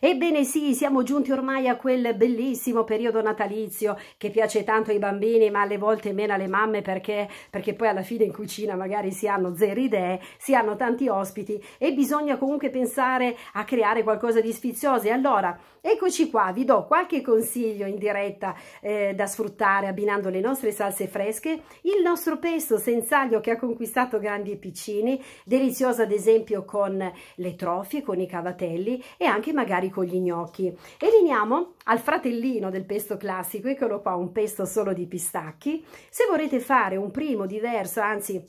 Ebbene sì, siamo giunti ormai a quel bellissimo periodo natalizio che piace tanto ai bambini ma alle volte meno alle mamme perché, perché poi alla fine in cucina magari si hanno zero idee, si hanno tanti ospiti e bisogna comunque pensare a creare qualcosa di sfizioso. allora, eccoci qua, vi do qualche consiglio in diretta eh, da sfruttare abbinando le nostre salse fresche, il nostro pesto senza aglio che ha conquistato grandi e piccini, delizioso ad esempio con le trofie, con i cavatelli e anche magari magari con gli gnocchi. E veniamo al fratellino del pesto classico, eccolo qua, un pesto solo di pistacchi. Se volete fare un primo diverso, anzi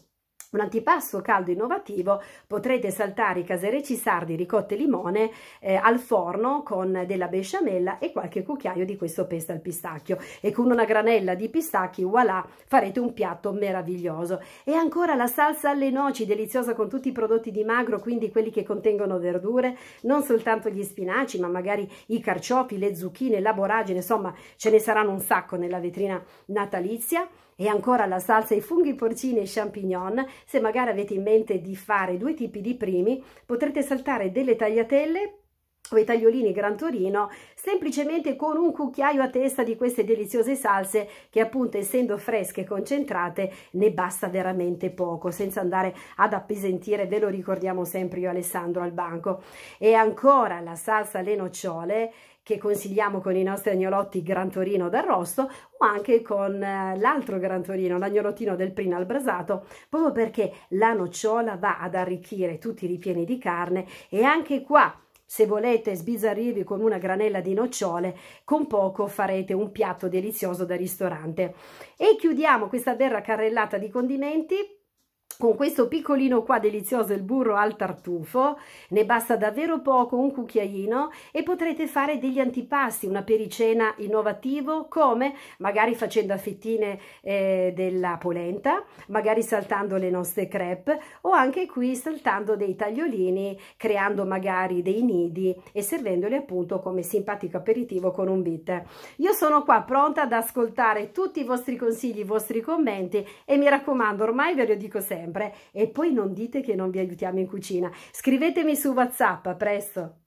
un antipasto caldo innovativo potrete saltare i caserecci sardi ricotte limone eh, al forno con della besciamella e qualche cucchiaio di questo pesto al pistacchio e con una granella di pistacchi voilà farete un piatto meraviglioso e ancora la salsa alle noci deliziosa con tutti i prodotti di magro quindi quelli che contengono verdure non soltanto gli spinaci ma magari i carciofi le zucchine la boragine insomma ce ne saranno un sacco nella vetrina natalizia e ancora la salsa ai funghi porcini e champignon se magari avete in mente di fare due tipi di primi, potrete saltare delle tagliatelle o i tagliolini Gran Torino semplicemente con un cucchiaio a testa di queste deliziose salse che appunto essendo fresche e concentrate ne basta veramente poco senza andare ad appesantire ve lo ricordiamo sempre io Alessandro al banco e ancora la salsa alle nocciole che consigliamo con i nostri agnolotti Gran Torino d'arrosto o anche con eh, l'altro Gran Torino, l'agnolottino del Prina al brasato, proprio perché la nocciola va ad arricchire tutti i ripieni di carne e anche qua se volete sbizzarrirvi con una granella di nocciole con poco farete un piatto delizioso da ristorante e chiudiamo questa bella carrellata di condimenti con questo piccolino qua delizioso il burro al tartufo ne basta davvero poco un cucchiaino e potrete fare degli antipasti una pericena innovativo come magari facendo a fettine eh, della polenta magari saltando le nostre crepe o anche qui saltando dei tagliolini creando magari dei nidi e servendoli appunto come simpatico aperitivo con un bit io sono qua pronta ad ascoltare tutti i vostri consigli i vostri commenti e mi raccomando ormai ve lo dico sempre sempre e poi non dite che non vi aiutiamo in cucina. Scrivetemi su WhatsApp, a presto!